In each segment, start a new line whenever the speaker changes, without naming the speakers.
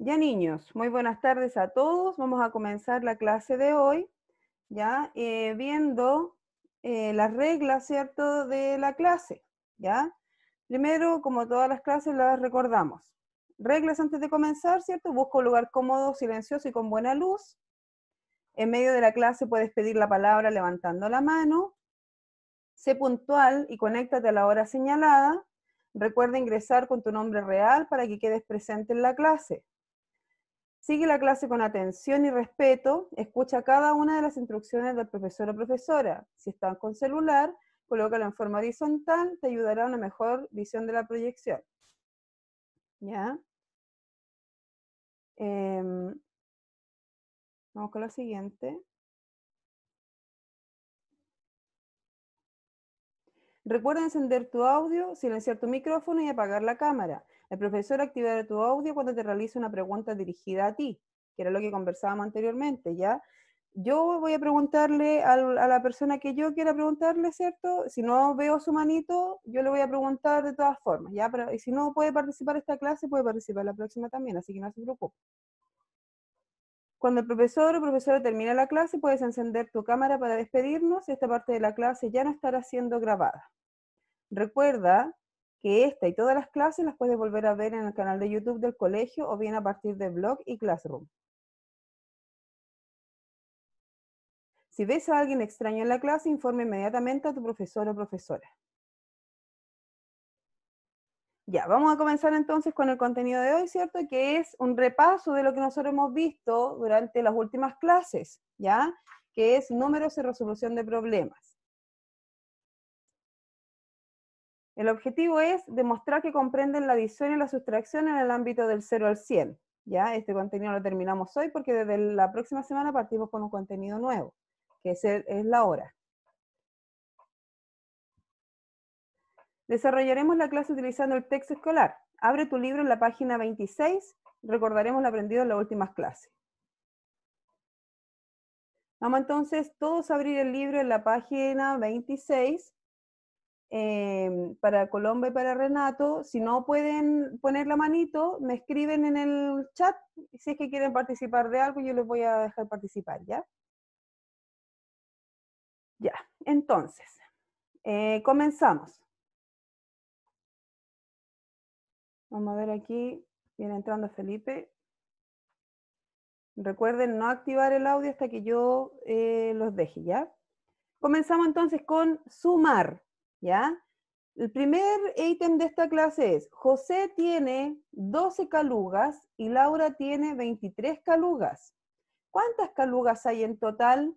Ya niños, muy buenas tardes a todos. Vamos a comenzar la clase de hoy, ya eh, viendo eh, las reglas, ¿cierto?, de la clase, ¿ya? Primero, como todas las clases, las recordamos. Reglas antes de comenzar, ¿cierto? Busca un lugar cómodo, silencioso y con buena luz. En medio de la clase puedes pedir la palabra levantando la mano. Sé puntual y conéctate a la hora señalada. Recuerda ingresar con tu nombre real para que quedes presente en la clase. Sigue la clase con atención y respeto, escucha cada una de las instrucciones del profesor o profesora. Si están con celular, colócalo en forma horizontal, te ayudará a una mejor visión de la proyección. ¿Ya? Em, vamos con la siguiente. Recuerda encender tu audio, silenciar tu micrófono y apagar la cámara. El profesor activará tu audio cuando te realice una pregunta dirigida a ti, que era lo que conversábamos anteriormente, ¿ya? Yo voy a preguntarle a la persona que yo quiera preguntarle, ¿cierto? Si no veo su manito, yo le voy a preguntar de todas formas, ¿ya? y si no puede participar esta clase, puede participar la próxima también, así que no se preocupe. Cuando el profesor o profesora termina la clase, puedes encender tu cámara para despedirnos. Esta parte de la clase ya no estará siendo grabada. Recuerda que esta y todas las clases las puedes volver a ver en el canal de YouTube del colegio o bien a partir de blog y Classroom. Si ves a alguien extraño en la clase, informe inmediatamente a tu profesor o profesora. Ya, vamos a comenzar entonces con el contenido de hoy, ¿cierto? Que es un repaso de lo que nosotros hemos visto durante las últimas clases, ¿ya? Que es números y resolución de problemas. El objetivo es demostrar que comprenden la adición y la sustracción en el ámbito del 0 al 100. Ya, este contenido lo terminamos hoy porque desde la próxima semana partimos con un contenido nuevo, que es, es la hora. Desarrollaremos la clase utilizando el texto escolar. Abre tu libro en la página 26, recordaremos lo aprendido en las últimas clases. Vamos entonces todos a abrir el libro en la página 26 Em, para Colomba y para Renato. Si no pueden poner la manito, me escriben en el chat. Si es que quieren participar de algo, yo les voy a dejar participar, ¿ya? Ya, entonces, eh, comenzamos. Vamos a ver aquí, viene entrando Felipe. Recuerden no activar el audio hasta que yo eh, los deje, ¿ya? Comenzamos entonces con sumar. ¿ya? El primer ítem de esta clase es, José tiene 12 calugas y Laura tiene 23 calugas. ¿Cuántas calugas hay en total?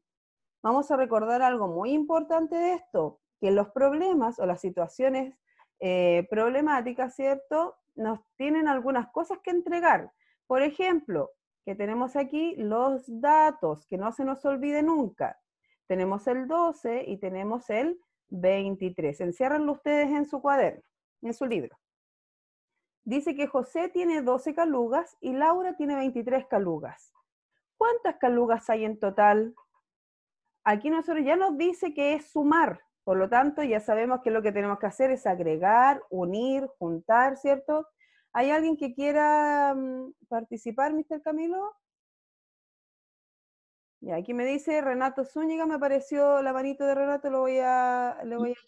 Vamos a recordar algo muy importante de esto, que los problemas o las situaciones eh, problemáticas, ¿cierto? Nos tienen algunas cosas que entregar. Por ejemplo, que tenemos aquí los datos, que no se nos olvide nunca. Tenemos el 12 y tenemos el 23. Enciérranlo ustedes en su cuaderno, en su libro. Dice que José tiene 12 calugas y Laura tiene 23 calugas. ¿Cuántas calugas hay en total? Aquí nosotros ya nos dice que es sumar, por lo tanto ya sabemos que lo que tenemos que hacer es agregar, unir, juntar, ¿cierto? ¿Hay alguien que quiera mm, participar, Mr. Camilo? Ya, aquí me dice Renato Zúñiga, me apareció la manito de Renato, lo voy a...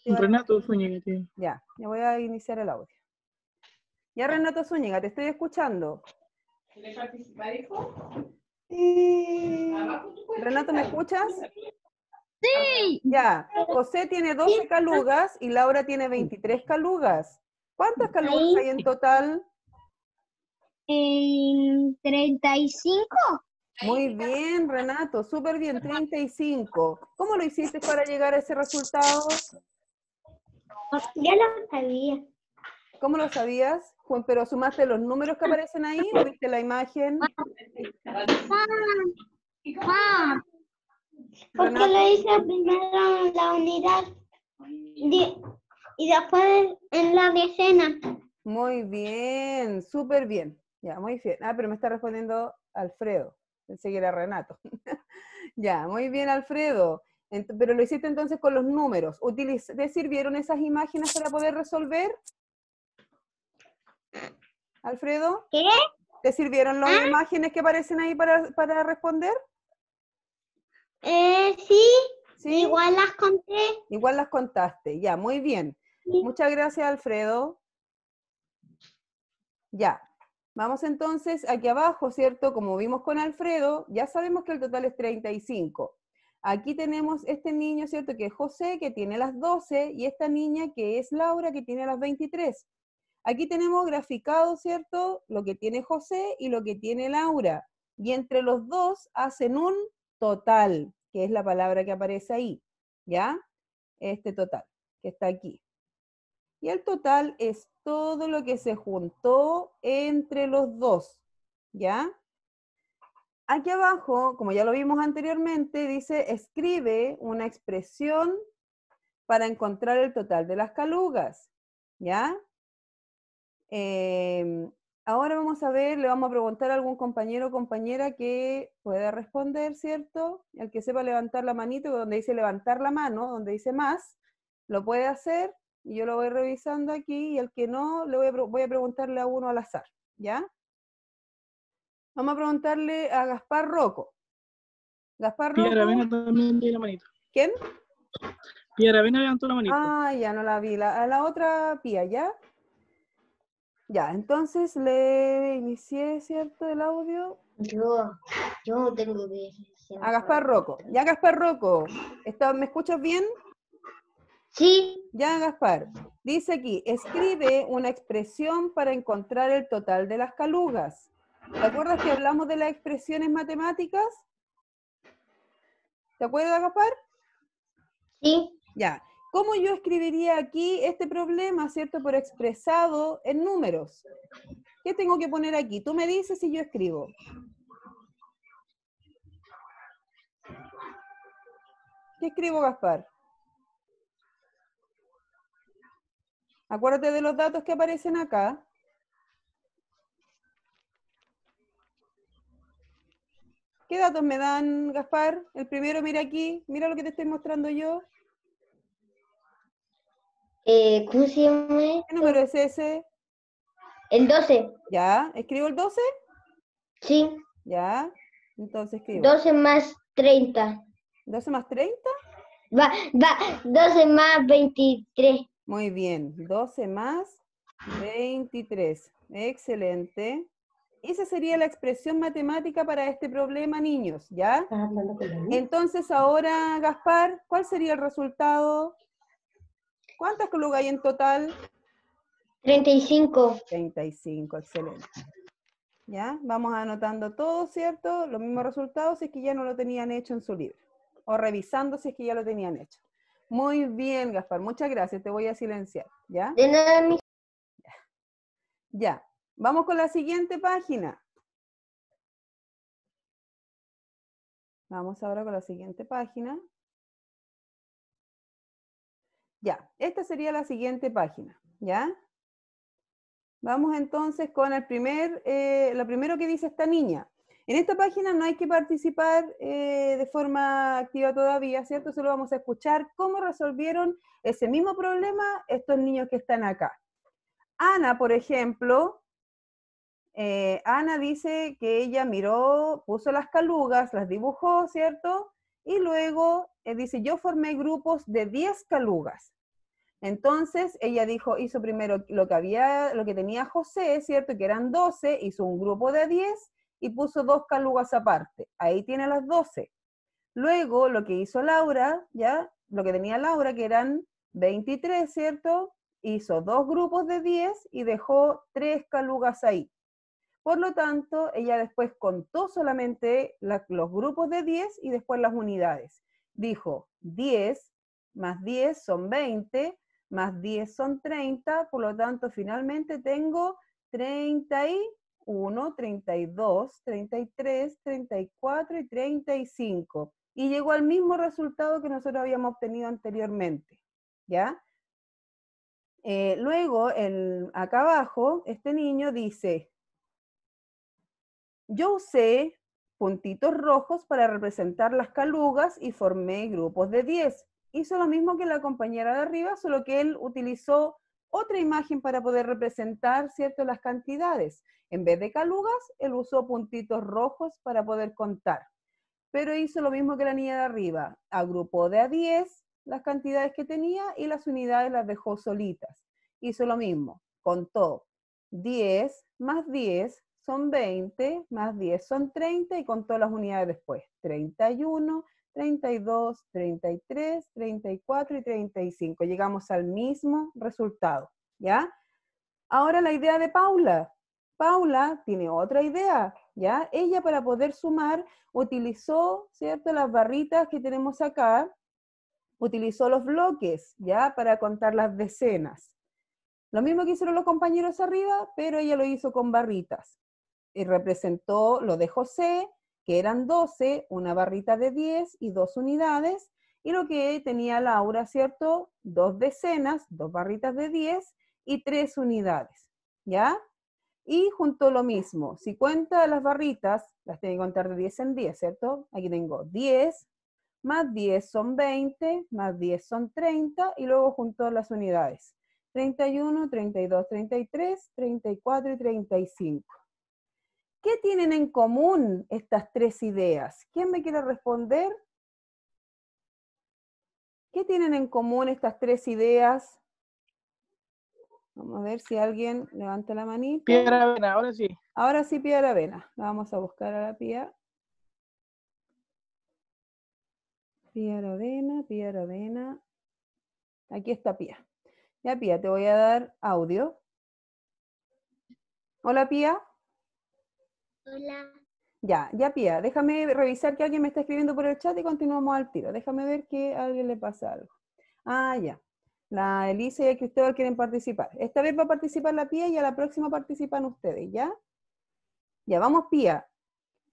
Renato Zúñiga, sí. Ya, le voy a iniciar el audio. Ya, Renato Zúñiga, te estoy escuchando. ¿Quieres participar, hijo? Sí. Renato, ¿me escuchas? Sí. Ya, José tiene 12 calugas y Laura tiene 23 calugas. ¿Cuántas calugas hay en total? en eh, 35. Muy bien, Renato, súper bien, 35. ¿Cómo lo hiciste para llegar a ese resultado? Ya lo sabía. ¿Cómo lo sabías? Juan? ¿Pero sumaste los números que aparecen ahí o ah. viste la imagen? Ah, ah.
porque lo hice primero en la
unidad y después en la decena. Muy bien, súper bien. Ya, muy bien. Ah, pero me está respondiendo Alfredo. Seguirá Renato. ya, muy bien, Alfredo. pero lo hiciste entonces con los números. ¿Te sirvieron esas imágenes para poder resolver? Alfredo. ¿Qué? ¿Te sirvieron las ah. imágenes que aparecen ahí para, responder? Eh, sí. sí. Igual las conté. Igual las contaste, ya, muy bien. Muchas gracias, Alfredo. Ya, Vamos entonces aquí abajo, ¿cierto? Como vimos con Alfredo, ya sabemos que el total es 35. Aquí tenemos este niño, ¿cierto? Que es José, que tiene las 12, y esta niña que es Laura, que tiene las 23. Aquí tenemos graficado, ¿cierto? Lo que tiene José y lo que tiene Laura. Y entre los dos hacen un total, que es la palabra que aparece ahí, ¿ya? Este total, que está aquí. Y el total es todo lo que se juntó entre los dos, ¿ya? Aquí abajo, como ya lo vimos anteriormente, dice, escribe una expresión para encontrar el total de las calugas, ¿ya? Em, ahora vamos a ver, le vamos a preguntar a algún compañero o compañera que pueda responder, ¿cierto? El que sepa levantar la manito, donde dice levantar la mano, donde dice más, lo puede hacer y yo lo voy revisando aquí y el que no, le voy a, voy a preguntarle a uno al azar, ¿ya? Vamos a preguntarle a Gaspar Roco Gaspar Roco Piedra Vena también la manito. ¿Quién? Piedra Vena levantó la manito. Ah, ya no la vi. La, a la otra pía, ¿ya? Ya, entonces le inicié, ¿cierto? El audio. Yo, yo tengo que. A Gaspar Roco Ya, Gaspar Rocco, ¿me escuchas bien? Sí. Ya, Gaspar. Dice aquí, escribe una expresión para encontrar el total de las calugas. ¿Te acuerdas que hablamos de las expresiones matemáticas? ¿Te acuerdas, Gaspar? Sí. Ya. ¿Cómo yo escribiría aquí este problema, cierto, por expresado en números? ¿Qué tengo que poner aquí? Tú me dices si yo escribo. ¿Qué escribo, Gaspar? Acuérdate de los datos que aparecen acá. ¿Qué datos me dan, Gaspar? El primero, mira aquí, mira lo que te estoy mostrando yo. Eh, ¿Cómo se llama? ¿Qué número es ese? El 12. ¿Ya? ¿Escribo el 12? Sí. ¿Ya? Entonces escribo. 12 más 30. ¿12 más 30? Va, va, 12 más 23. Muy bien, 12 más 23. Excelente. Esa sería la expresión matemática para este problema, niños, ¿ya? Entonces ahora, Gaspar, ¿cuál sería el resultado? ¿Cuántas colugas hay en total? 35. 35, excelente. ¿Ya? Vamos anotando todo, ¿cierto? Los mismos resultados si es que ya no lo tenían hecho en su libro. O revisando si es que ya lo tenían hecho. Muy bien, Gaspar, muchas gracias. Te voy a silenciar, ¿ya? ya. Vamos con la siguiente página. Vamos ahora con la siguiente página. Ya, esta sería la siguiente página, ¿ya? Vamos entonces con el primer, eh, lo primero que dice esta niña. En esta página no hay que participar eh, de forma activa todavía, ¿cierto? Solo vamos a escuchar cómo resolvieron ese mismo problema estos niños que están acá. Ana, por ejemplo, eh, Ana dice que ella miró, puso las calugas, las dibujó, ¿cierto? Y luego eh, dice, yo formé grupos de 10 calugas. Entonces, ella dijo, hizo primero lo que había, lo que tenía José, ¿cierto? Que eran 12, hizo un grupo de 10 y puso dos calugas aparte. Ahí tiene las 12. Luego, lo que hizo Laura, ¿ya? Lo que tenía Laura, que eran 23, ¿cierto? Hizo dos grupos de 10 y dejó tres calugas ahí. Por lo tanto, ella después contó solamente los grupos de 10 y después las unidades. Dijo, 10 más 10 son 20, más 10 son 30, por lo tanto, finalmente tengo 30 y 1, 32, 33, 34 y 35. Y llegó al mismo resultado que nosotros habíamos obtenido anteriormente. ¿Ya? Eh, luego, el, acá abajo, este niño dice, yo usé puntitos rojos para representar las calugas y formé grupos de 10. Hizo lo mismo que la compañera de arriba, solo que él utilizó otra imagen para poder representar, ¿cierto?, las cantidades. En vez de calugas, él usó puntitos rojos para poder contar. Pero hizo lo mismo que la niña de arriba. Agrupó de a 10 las cantidades que tenía y las unidades las dejó solitas. Hizo lo mismo, contó 10 más 10 son 20, más 10 son 30 y contó las unidades después. 31, 32, 33, 34 y 35. Llegamos al mismo resultado, ¿ya? Ahora la idea de Paula. Paula tiene otra idea, ¿ya? Ella para poder sumar utilizó, ¿cierto? Las barritas que tenemos acá, utilizó los bloques, ¿ya? Para contar las decenas. Lo mismo que hicieron los compañeros arriba, pero ella lo hizo con barritas. Y representó lo de José, que eran 12, una barrita de 10 y dos unidades, y lo que tenía Laura, ¿cierto? Dos decenas, dos barritas de 10 y tres unidades, ¿ya? Y junto lo mismo, si cuenta las barritas, las tiene que contar de 10 en 10, ¿cierto? Aquí tengo 10, más 10 son 20, más 10 son 30, y luego junto las unidades. 31, 32, 33, 34 y 35. ¿Qué tienen en común estas tres ideas? ¿Quién me quiere responder? ¿Qué tienen en común estas tres ideas? Vamos a ver si alguien levanta la manita. Piedra avena, ahora sí. Ahora sí, piedra avena. vamos a buscar a la pía. Piedra avena, piedra avena. Aquí está pía. Ya pía, te voy a dar audio. Hola pía. Hola. Ya, ya Pía, déjame revisar que alguien me está escribiendo por el chat y continuamos al tiro. Déjame ver que a alguien le pasa algo. Ah, ya. La Elisa y el Cristóbal quieren participar. Esta vez va a participar la Pía y a la próxima participan ustedes, ¿ya? Ya, vamos Pía.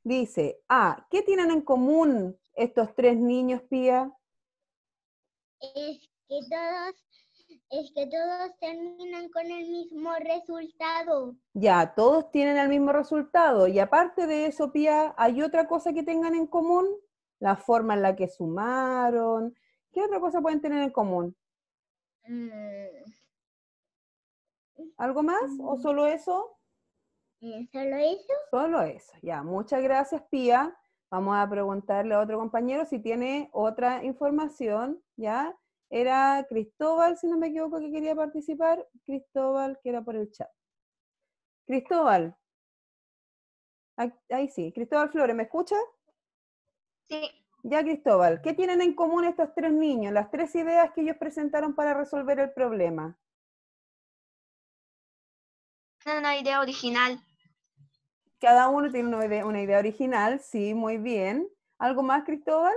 Dice, ah, ¿qué tienen en común estos tres niños, Pía? Es que todos es que todos terminan con el mismo resultado. Ya, todos tienen el mismo resultado. Y aparte de eso, Pía, ¿hay otra cosa que tengan en común? La forma en la que sumaron. ¿Qué otra cosa pueden tener en común? Mm. ¿Algo más o mm. solo eso? ¿Solo eso? Solo eso, ya. Muchas gracias, Pía. Vamos a preguntarle a otro compañero si tiene otra información, ¿ya? Era Cristóbal, si no me equivoco, que quería participar. Cristóbal, que era por el chat. Cristóbal. Ahí sí. Cristóbal Flores, ¿me escucha? Sí. Ya, Cristóbal, ¿qué tienen en común estos tres niños? Las tres ideas que ellos presentaron para resolver el problema. Una idea original. Cada uno tiene una idea, original, sí, muy bien. ¿Algo más, Cristóbal?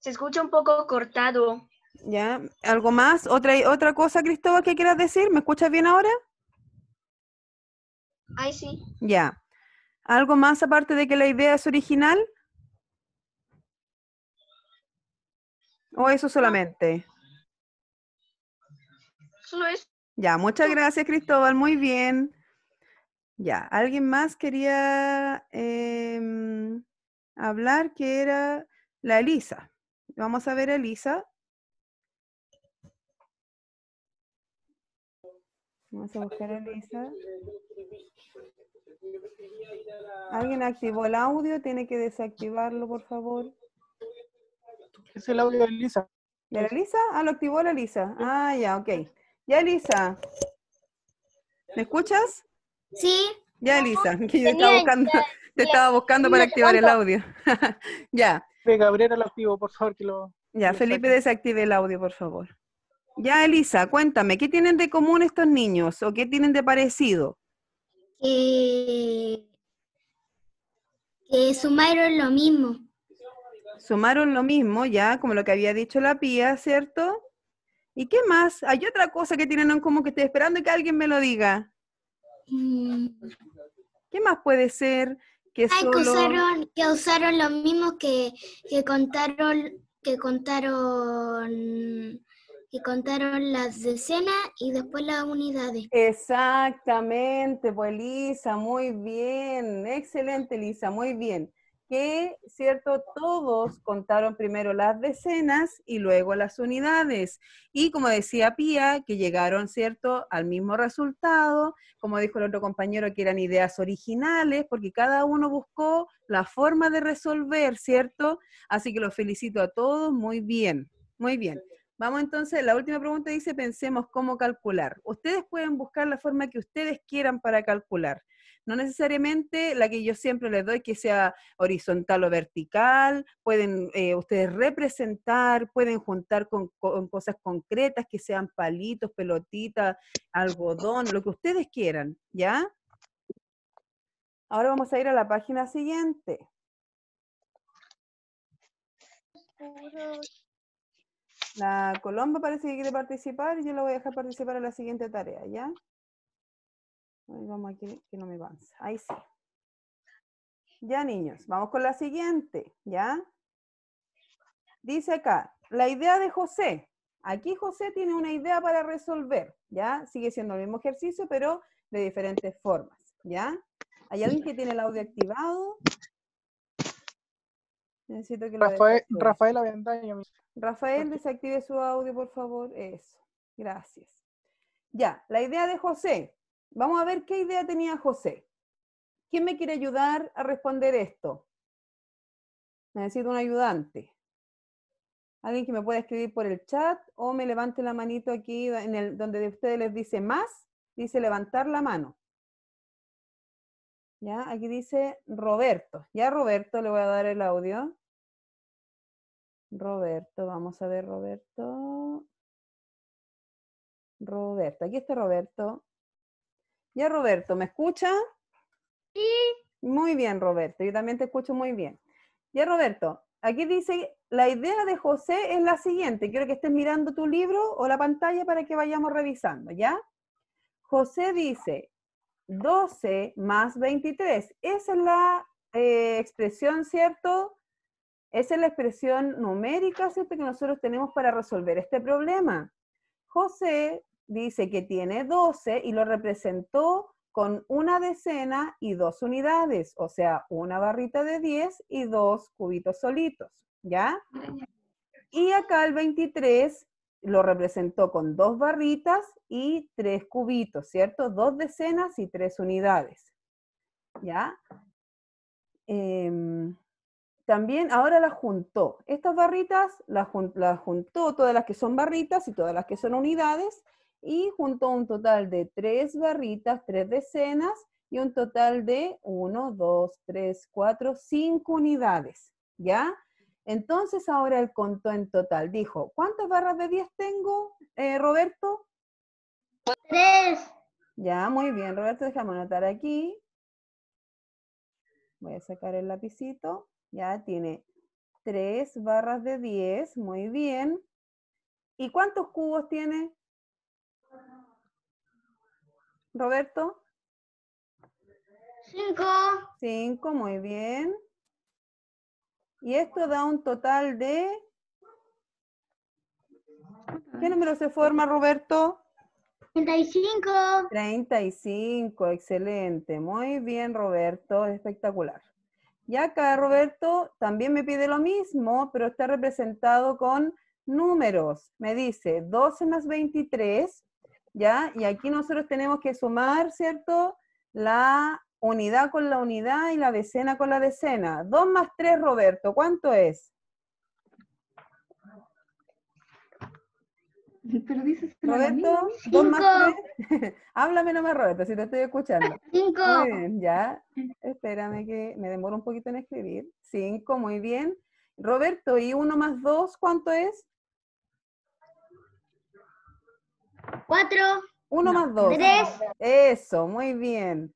Se escucha un poco cortado. ¿Ya? ¿Algo más? ¿Otra, otra cosa, Cristóbal, que quieras decir? ¿Me escuchas bien ahora? Ay, sí. Ya. ¿Algo más aparte de que la idea es original? ¿O eso solamente? Solo eso. Ya, muchas gracias, Cristóbal. Muy bien. Ya, alguien más quería em, hablar que era la Elisa. Vamos a ver a Elisa. Vamos a buscar a Elisa. ¿Alguien activó el audio? Tiene que desactivarlo, por favor. Es el audio de Elisa. ¿De la Elisa? Ah, lo activó la Elisa. Ah, ya, ok. Ya, Elisa. ¿Me escuchas? Sí. Ya, Elisa, que yo estaba buscando, estaba buscando para activar el audio. ya. Gabriela lo activo, por favor, que lo... Ya, Felipe, desactive el audio, por favor. Ya, Elisa, cuéntame, ¿qué tienen de común estos niños o qué tienen de parecido? sumaron lo mismo. Sumaron lo mismo, ya, como lo que había dicho la Pía, ¿cierto? ¿Y qué más? ¿Hay otra cosa que tienen en común que estoy esperando que alguien me lo diga? Mm. ¿Qué más puede ser? que usaron, que usaron lo mismo que, que contaron que contaron que contaron las decenas y después las unidades. Exactamente, pues Lisa, muy bien, excelente Lisa, muy bien que, ¿cierto? Todos contaron primero las decenas y luego las unidades. Y como decía Pía, que llegaron, ¿cierto?, al mismo resultado, como dijo el otro compañero, que eran ideas originales, porque cada uno buscó la forma de resolver, ¿cierto? Así que los felicito a todos, muy bien, muy bien. Vamos entonces, la última pregunta dice, pensemos cómo calcular. Ustedes pueden buscar la forma que ustedes quieran para calcular. No necesariamente la que yo siempre les doy, que sea horizontal o vertical. Pueden eh, ustedes representar, pueden juntar con, con, cosas concretas, que sean palitos, pelotitas, algodón, lo que ustedes quieran, ¿ya? Ahora vamos a ir a la página siguiente. La Colomba parece que quiere participar, y yo la voy a dejar participar en la siguiente tarea, ¿ya? vamos aquí, que no me avanza. Ahí sí. Ya, niños, vamos con la siguiente, ¿ya? Dice acá, la idea de José. Aquí José tiene una idea para resolver, ¿ya? Sigue siendo el mismo ejercicio, pero de diferentes formas, ¿ya? ¿Hay alguien que tiene el audio activado? Rafael, Rafael Rafael, desactive su audio, por favor. Eso. Gracias. Ya, la idea de José. Vamos a ver qué idea tenía José. ¿Quién me quiere ayudar a responder esto? Necesito un ayudante. Alguien que me pueda escribir por el chat o me levante la manito aquí en el, donde ustedes les dice más, dice levantar la mano. Ya, aquí dice Roberto. Ya Roberto le voy a dar el audio. Roberto, vamos a ver Roberto. Roberto, aquí está Roberto. Ya Roberto, ¿me escucha? Sí. Muy bien, Roberto, yo también te escucho muy bien. Ya Roberto, aquí dice, la idea de José es la siguiente, quiero que estés mirando tu libro o la pantalla para que vayamos revisando, ¿ya? José dice, 12 más 23, esa es la eh, expresión, ¿cierto? Esa es la expresión numérica, ¿cierto?, que nosotros tenemos para resolver este problema. José dice que tiene 12 y lo representó con una decena y dos unidades, o sea, una barrita de 10 y dos cubitos solitos, ¿ya? Y acá el 23 lo representó con dos barritas y tres cubitos, ¿cierto? Dos decenas y tres unidades, ¿ya? Em, también ahora las juntó. Estas barritas las, juntó, todas las que son barritas y todas las que son unidades, y juntó un total de tres barritas, tres decenas, y un total de uno, dos, tres, cuatro, cinco unidades, ¿ya? Entonces ahora él contó en total. Dijo, ¿cuántas barras de diez tengo, eh, Roberto? Tres. Ya, muy bien, Roberto, déjame anotar aquí. Voy a sacar el lapicito. Ya tiene tres barras de 10, muy bien. ¿Y cuántos cubos tiene? Roberto. Cinco. Cinco, muy bien. Y esto da un total de... ¿Qué número se forma, Roberto? 35. 35, excelente. Muy bien, Roberto, espectacular. Y acá Roberto también me pide lo mismo, pero está representado con números. Me dice 12 más 23, ¿ya? Y aquí nosotros tenemos que sumar, ¿cierto? La unidad con la unidad y la decena con la decena. 2 más 3, Roberto, ¿cuánto es? dices Roberto, dos más tres. Háblame nomás, Roberto, si te estoy escuchando. Cinco. Muy bien, ya. Espérame que me demoro un poquito en escribir. Cinco, muy bien. Roberto, ¿y uno más dos cuánto es? Cuatro. Uno más dos. Tres. Eso, muy bien.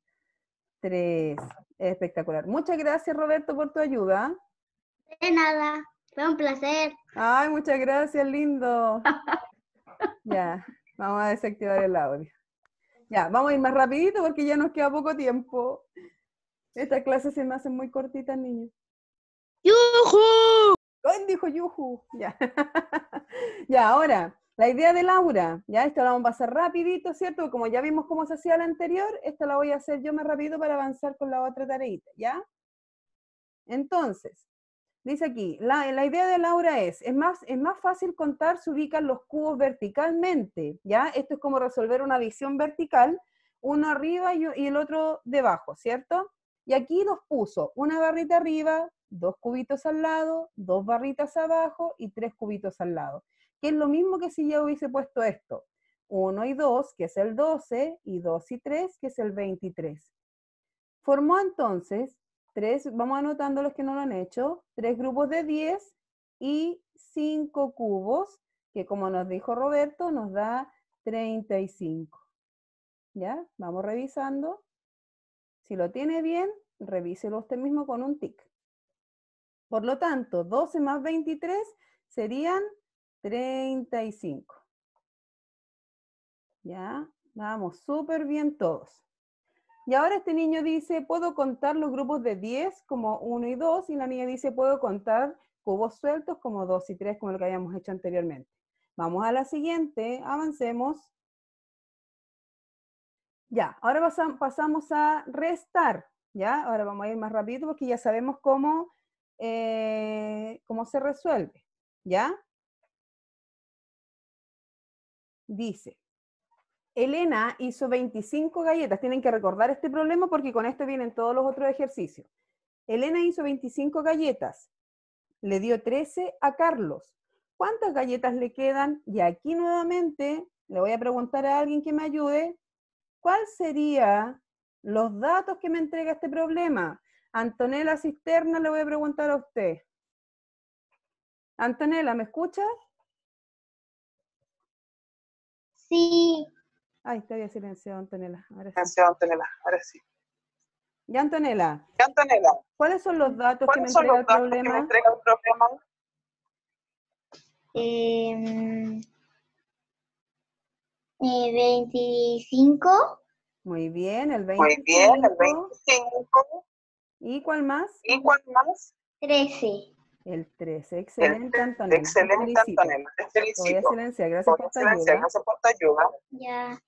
Tres. Espectacular. Muchas gracias, Roberto, por tu ayuda. De nada. Fue un placer. Ay, muchas gracias, lindo. Ya, vamos a desactivar el audio. Ya, vamos a ir más rapidito porque ya nos queda poco tiempo. Estas clases se me hacen muy cortitas, niños. ¡Yuhu! ¿quién dijo Yuhu! Ya. ya, ahora, la idea de Laura. Ya, esto la vamos a hacer rapidito, ¿cierto? Como ya vimos cómo se hacía la anterior, esta la voy a hacer yo más rápido para avanzar con la otra tareita, ¿ya? Entonces, Dice aquí, la, idea de Laura es, es más, es más fácil contar si ubican los cubos verticalmente, ¿ya? Esto es como resolver una visión vertical, uno arriba y, el otro debajo, ¿cierto? Y aquí nos puso una barrita arriba, dos cubitos al lado, dos barritas abajo y tres cubitos al lado, que es lo mismo que si yo hubiese puesto esto, 1 y 2, que es el 12, y 2 y 3, que es el 23. Formó entonces vamos anotando los que no lo han hecho, tres grupos de 10 y 5 cubos, que como nos dijo Roberto, nos da 35. ¿Ya? Vamos revisando. Si lo tiene bien, revíselo usted mismo con un tic. Por lo tanto, 12 más 23 serían 35. ¿Ya? Vamos súper bien todos. Y ahora este niño dice, puedo contar los grupos de 10 como 1 y 2, y la niña dice, puedo contar cubos sueltos como 2 y 3, como lo que habíamos hecho anteriormente. Vamos a la siguiente, avancemos. Ya, ahora pasamos a restar, ¿ya? Ahora vamos a ir más rápido porque ya sabemos cómo, eh, cómo se resuelve, ¿ya? Dice, Elena hizo 25 galletas. Tienen que recordar este problema porque con esto vienen todos los otros ejercicios. Elena hizo 25 galletas. Le dio 13 a Carlos. ¿Cuántas galletas le quedan? Y aquí nuevamente le voy a preguntar a alguien que me ayude. ¿Cuáles serían los datos que me entrega este problema? Antonella Cisterna, le voy a preguntar a usted. Antonella, ¿me escuchas? Sí. Ay, te había silenciado, Antonella. Ahora sí. Silenciado, Antonella. Ahora sí. Ya, Antonella. Ya, Antonella. ¿Cuáles son los datos, que me, son los datos que me, entrega el problema? Mm, eh, 25. Muy bien, el 25. Muy bien, el 25. ¿Y cuál más? ¿Y cuál más? 13. El 13, excelente, Antonella. Excelente, Antonella. Te felicito. Voy a silenciar, gracias por tu ayuda. Gracias por tu ayuda. Ya.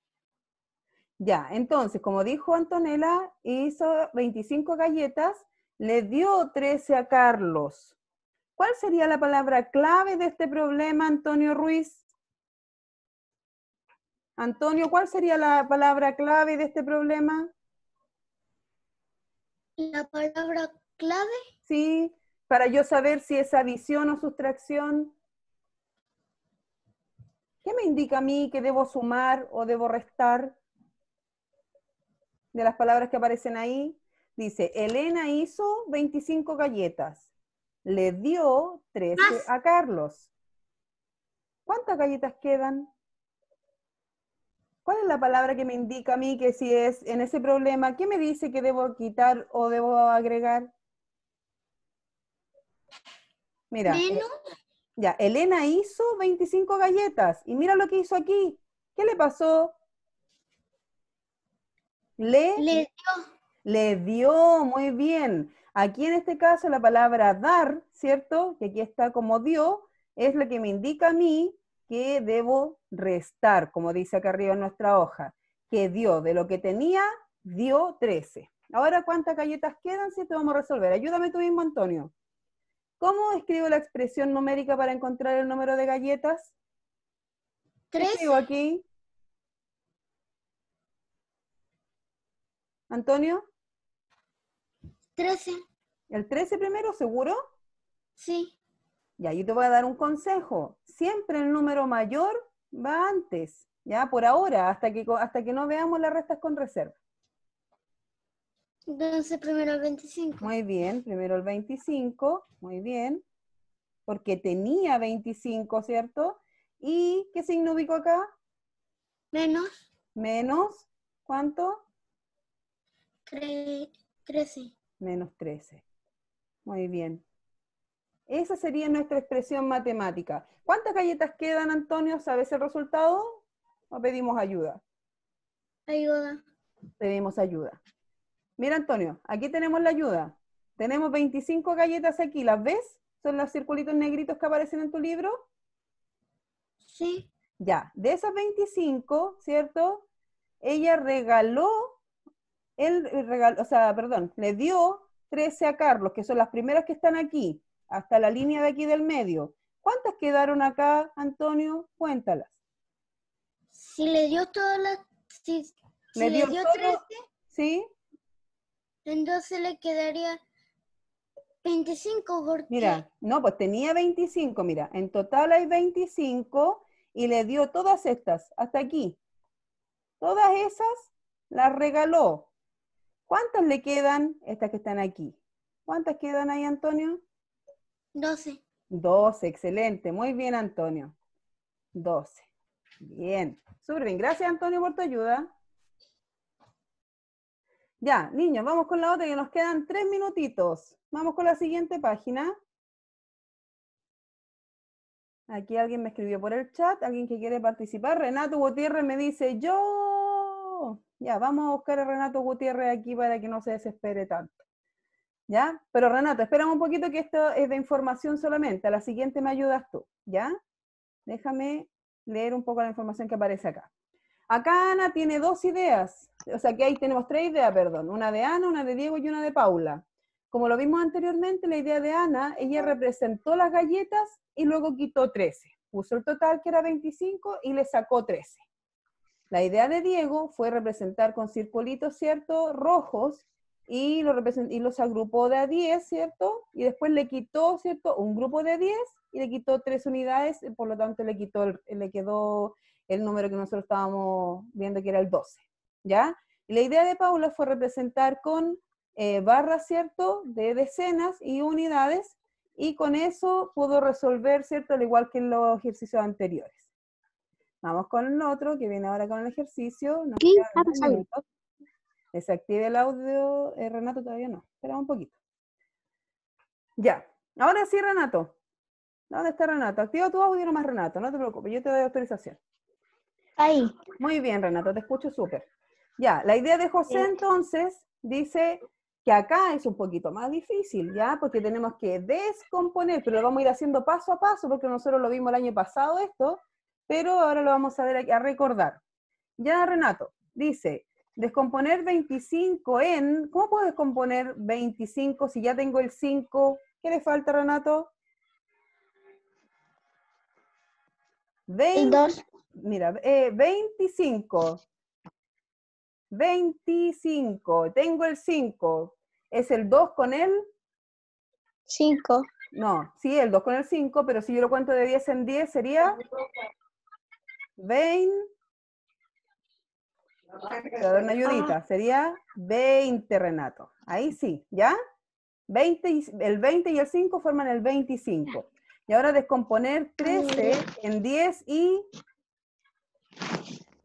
Ya, entonces, como dijo Antonella, hizo 25 galletas, le dio 13 a Carlos. ¿Cuál sería la palabra clave de este problema, Antonio Ruiz? Antonio, ¿cuál sería la palabra clave de este problema? La palabra clave. Sí, para yo saber si es adición o sustracción. ¿Qué me indica a mí que debo sumar o debo restar? de las palabras que aparecen ahí. Dice, Elena hizo 25 galletas, le dio 13 a Carlos. ¿Cuántas galletas quedan? ¿Cuál es la palabra que me indica a mí que si es en ese problema, qué me dice que debo quitar o debo agregar? Mira. Eh, ya, Elena hizo 25 galletas y mira lo que hizo aquí. ¿Qué le pasó? Le, dio. Le dio, muy bien. Aquí en este caso la palabra dar, ¿cierto? Que aquí está como dio, es lo que me indica a mí que debo restar, como dice acá arriba en nuestra hoja, que dio, de lo que tenía, dio 13. Ahora, ¿cuántas galletas quedan? Si te vamos a resolver. Ayúdame tú mismo, Antonio. ¿Cómo escribo la expresión numérica para encontrar el número de galletas? Tres. escribo aquí? Antonio? 13. ¿El 13 primero, seguro? Sí. Y ahí te voy a dar un consejo. Siempre el número mayor va antes, ya por ahora, hasta que, hasta que no veamos las restas con reserva. Entonces, primero el 25. Muy bien, primero el 25, muy bien. Porque tenía 25, ¿cierto? ¿Y qué signo ubico acá? Menos. Menos, ¿cuánto? 13. Menos 13. Muy bien. Esa sería nuestra expresión matemática. ¿Cuántas galletas quedan, Antonio? ¿Sabes el resultado? ¿O pedimos ayuda? Ayuda. Pedimos ayuda. Mira, Antonio, aquí tenemos la ayuda. Tenemos 25 galletas aquí, ¿las ves? ¿Son los circulitos negritos que aparecen en tu libro? Sí. Ya, de esas 25, ¿cierto? Ella regaló él eh, regaló, o sea, perdón, le dio 13 a Carlos, que son las primeras que están aquí, hasta la línea de aquí del medio. ¿Cuántas quedaron acá, Antonio? Cuéntalas. Si le dio todas las... Si, le, dio, 13, ¿Sí? Entonces le quedaría 25, Mira, no, pues tenía 25, mira. En total hay 25 y le dio todas estas, hasta aquí. Todas esas las regaló. ¿Cuántas le quedan estas que están aquí? ¿Cuántas quedan ahí, Antonio? 12. 12, excelente. Muy bien, Antonio. 12. Bien. Súper bien. Gracias, Antonio, por tu ayuda. Ya, niños, vamos con la otra que nos quedan tres minutitos. Vamos con la siguiente página. Aquí alguien me escribió por el chat, alguien que quiere participar. Renato Gutiérrez me dice, yo ya, vamos a buscar a Renato Gutiérrez aquí para que no se desespere tanto. ¿Ya? Pero Renato, espera un poquito que esto es de información solamente. A la siguiente me ayudas tú, ¿ya? Déjame leer un poco la información que aparece acá. Acá Ana tiene dos ideas, o sea que ahí tenemos tres ideas, perdón, una de Ana, una de Diego y una de Paula. Como lo vimos anteriormente, la idea de Ana, ella representó las galletas y luego quitó 13. Puso el total que era 25 y le sacó 13. La idea de Diego fue representar con circulitos, ¿cierto?, rojos, y, y los agrupó de a 10, ¿cierto? Y después le quitó, ¿cierto?, un grupo de 10 y le quitó tres unidades, eh, por lo tanto le, quitó eh, le quedó el número que nosotros estábamos viendo que era el 12, ¿ya? Y la idea de Paula fue representar con eh, barras, ¿cierto?, de decenas y unidades, y con eso pudo resolver, ¿cierto?, al igual que en los ejercicios anteriores. Vamos con el otro que viene ahora con el ejercicio. Nos ah, pues Desactive el audio. Eh, Renato todavía no. Espera un poquito. Ya. Ahora sí, Renato. ¿Dónde está Renato? Activa tu audio nomás, Renato. No te preocupes. Yo te doy autorización. Ahí. Muy bien, Renato. Te escucho súper. Ya. La idea de José entonces dice que acá es un poquito más difícil, ¿ya? Porque tenemos que descomponer, pero lo vamos a ir haciendo paso a paso, porque nosotros lo vimos el año pasado esto, pero ahora lo vamos a ver aquí, a recordar. Ya Renato dice, descomponer 25 en, ¿cómo puedo descomponer 25 si ya tengo el 5? ¿Qué le falta, Renato? 20, mira, 25. Eh, 25. Tengo el 5. ¿Es el 2 con el? 5. No, sí, el 2 con el 5, pero si yo lo cuento de 10 en 10 sería 20. Te doy una ayudita. Ah. Sería 20, Renato. Ahí sí, ¿ya? 20 el 20 y el 5 forman el 25. Y ahora descomponer 13 ah, en 10 y...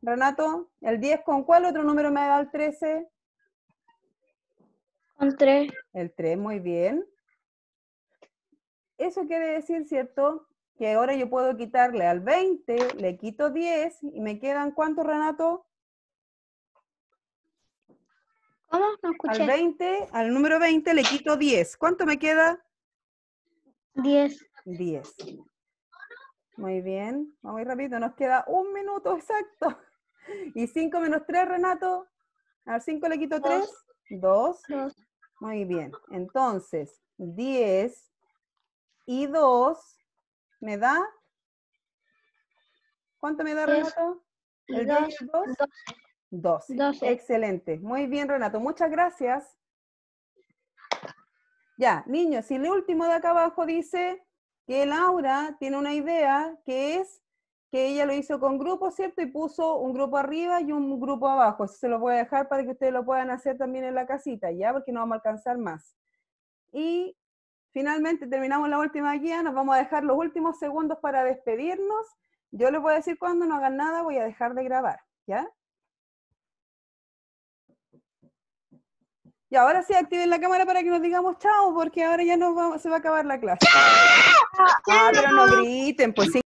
Renato, ¿el 10 con cuál otro número me da el 13? Con 3. El 3, muy bien. Eso quiere decir, ¿cierto? que ahora yo puedo quitarle al 20, le quito 10 y me quedan ¿cuánto, Renato? Al 20, al número 20 le quito 10. ¿Cuánto me queda? 10. 10. Muy bien, vamos rápido, nos queda un minuto exacto. ¿Y 5 menos 3, Renato? Al 5 le quito 3. 2. Muy bien, entonces 10 y 2 me da, ¿cuánto me da Renato? ¿El 2 y 2? Excelente. Muy bien, Renato. Muchas gracias. Ya, niños, y el último de acá abajo dice que Laura tiene una idea que es que ella lo hizo con grupos, ¿cierto? Y puso un grupo arriba y un grupo abajo. Eso se lo voy a dejar para que ustedes lo puedan hacer también en la casita, ¿ya? Porque no vamos a alcanzar más. Y Finalmente terminamos la última guía, nos vamos a dejar los últimos segundos para despedirnos. Yo les voy a decir cuando no hagan nada, voy a dejar de grabar, ¿ya? Y ahora sí, activen la cámara para que nos digamos chao, porque ahora ya se va a acabar la clase. ¡Chao! ¡Ah! no griten, pues sí.